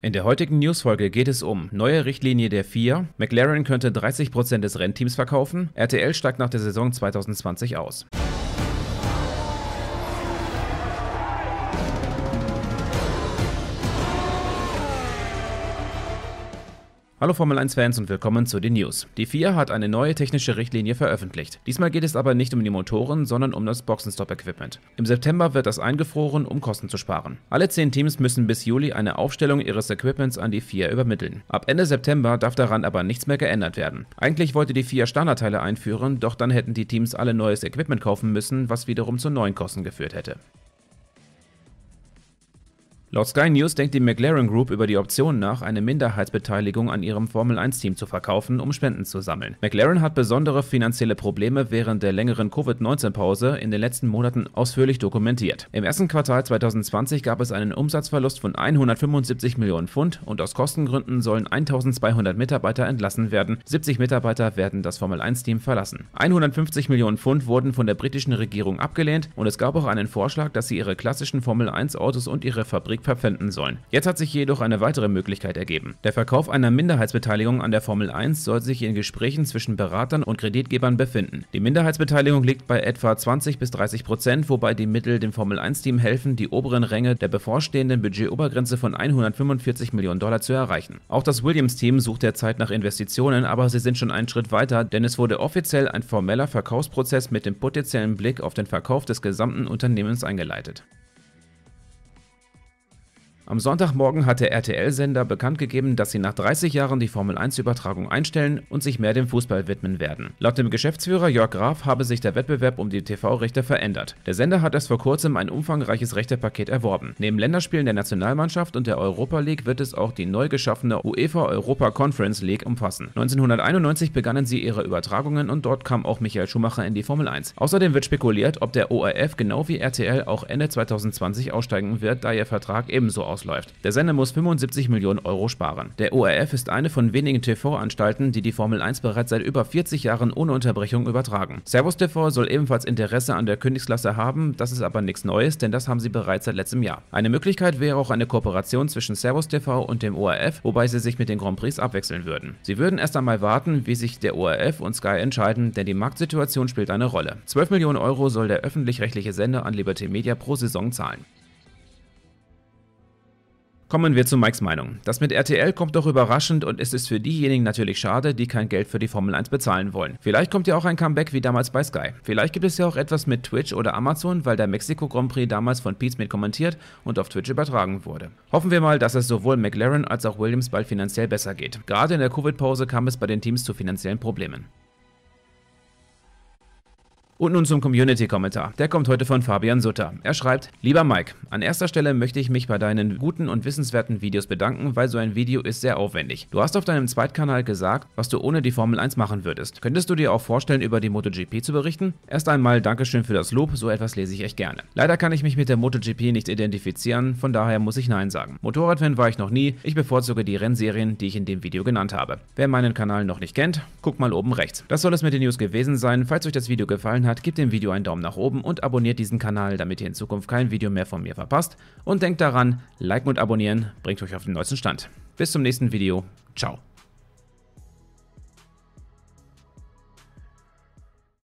In der heutigen Newsfolge geht es um neue Richtlinie der vier. McLaren könnte 30% des Rennteams verkaufen, RTL steigt nach der Saison 2020 aus. Hallo Formel 1-Fans und willkommen zu den News. Die FIA hat eine neue technische Richtlinie veröffentlicht. Diesmal geht es aber nicht um die Motoren, sondern um das Boxenstopp-Equipment. Im September wird das eingefroren, um Kosten zu sparen. Alle 10 Teams müssen bis Juli eine Aufstellung ihres Equipments an die FIA übermitteln. Ab Ende September darf daran aber nichts mehr geändert werden. Eigentlich wollte die FIA Standardteile einführen, doch dann hätten die Teams alle neues Equipment kaufen müssen, was wiederum zu neuen Kosten geführt hätte. Laut Sky News denkt die McLaren Group über die Option nach, eine Minderheitsbeteiligung an ihrem Formel-1-Team zu verkaufen, um Spenden zu sammeln. McLaren hat besondere finanzielle Probleme während der längeren Covid-19-Pause in den letzten Monaten ausführlich dokumentiert. Im ersten Quartal 2020 gab es einen Umsatzverlust von 175 Millionen Pfund und aus Kostengründen sollen 1200 Mitarbeiter entlassen werden, 70 Mitarbeiter werden das Formel-1-Team verlassen. 150 Millionen Pfund wurden von der britischen Regierung abgelehnt und es gab auch einen Vorschlag, dass sie ihre klassischen Formel-1-Autos und ihre Fabrik Rubrik verpfänden sollen. Jetzt hat sich jedoch eine weitere Möglichkeit ergeben. Der Verkauf einer Minderheitsbeteiligung an der Formel 1 soll sich in Gesprächen zwischen Beratern und Kreditgebern befinden. Die Minderheitsbeteiligung liegt bei etwa 20 bis 30 Prozent, wobei die Mittel dem Formel 1-Team helfen, die oberen Ränge der bevorstehenden Budgetobergrenze von 145 Millionen Dollar zu erreichen. Auch das Williams-Team sucht derzeit nach Investitionen, aber sie sind schon einen Schritt weiter, denn es wurde offiziell ein formeller Verkaufsprozess mit dem potenziellen Blick auf den Verkauf des gesamten Unternehmens eingeleitet. Am Sonntagmorgen hat der RTL-Sender bekannt gegeben, dass sie nach 30 Jahren die Formel-1-Übertragung einstellen und sich mehr dem Fußball widmen werden. Laut dem Geschäftsführer Jörg Graf habe sich der Wettbewerb um die TV-Rechte verändert. Der Sender hat erst vor kurzem ein umfangreiches Rechtepaket erworben. Neben Länderspielen der Nationalmannschaft und der Europa League wird es auch die neu geschaffene UEFA Europa Conference League umfassen. 1991 begannen sie ihre Übertragungen und dort kam auch Michael Schumacher in die Formel 1. Außerdem wird spekuliert, ob der ORF genau wie RTL auch Ende 2020 aussteigen wird, da ihr Vertrag ebenso aussieht ausläuft. Der Sender muss 75 Millionen Euro sparen. Der ORF ist eine von wenigen TV-Anstalten, die die Formel 1 bereits seit über 40 Jahren ohne Unterbrechung übertragen. Servus TV soll ebenfalls Interesse an der Königsklasse haben, das ist aber nichts Neues, denn das haben sie bereits seit letztem Jahr. Eine Möglichkeit wäre auch eine Kooperation zwischen Servus TV und dem ORF, wobei sie sich mit den Grand Prix abwechseln würden. Sie würden erst einmal warten, wie sich der ORF und Sky entscheiden, denn die Marktsituation spielt eine Rolle. 12 Millionen Euro soll der öffentlich-rechtliche Sender an Liberty Media pro Saison zahlen. Kommen wir zu Mikes Meinung. Das mit RTL kommt doch überraschend und es ist für diejenigen natürlich schade, die kein Geld für die Formel 1 bezahlen wollen. Vielleicht kommt ja auch ein Comeback wie damals bei Sky. Vielleicht gibt es ja auch etwas mit Twitch oder Amazon, weil der Mexiko Grand Prix damals von Pete mit kommentiert und auf Twitch übertragen wurde. Hoffen wir mal, dass es sowohl McLaren als auch Williams bald finanziell besser geht. Gerade in der Covid-Pause kam es bei den Teams zu finanziellen Problemen. Und nun zum Community-Kommentar. Der kommt heute von Fabian Sutter. Er schreibt, Lieber Mike, an erster Stelle möchte ich mich bei deinen guten und wissenswerten Videos bedanken, weil so ein Video ist sehr aufwendig. Du hast auf deinem Zweitkanal gesagt, was du ohne die Formel 1 machen würdest. Könntest du dir auch vorstellen, über die MotoGP zu berichten? Erst einmal Dankeschön für das Lob, so etwas lese ich echt gerne. Leider kann ich mich mit der MotoGP nicht identifizieren, von daher muss ich Nein sagen. Motorradfan war ich noch nie, ich bevorzuge die Rennserien, die ich in dem Video genannt habe. Wer meinen Kanal noch nicht kennt, guck mal oben rechts. Das soll es mit den News gewesen sein. Falls euch das Video gefallen hat, hat, gebt dem Video einen Daumen nach oben und abonniert diesen Kanal, damit ihr in Zukunft kein Video mehr von mir verpasst. Und denkt daran, liken und abonnieren bringt euch auf den neuesten Stand. Bis zum nächsten Video. Ciao.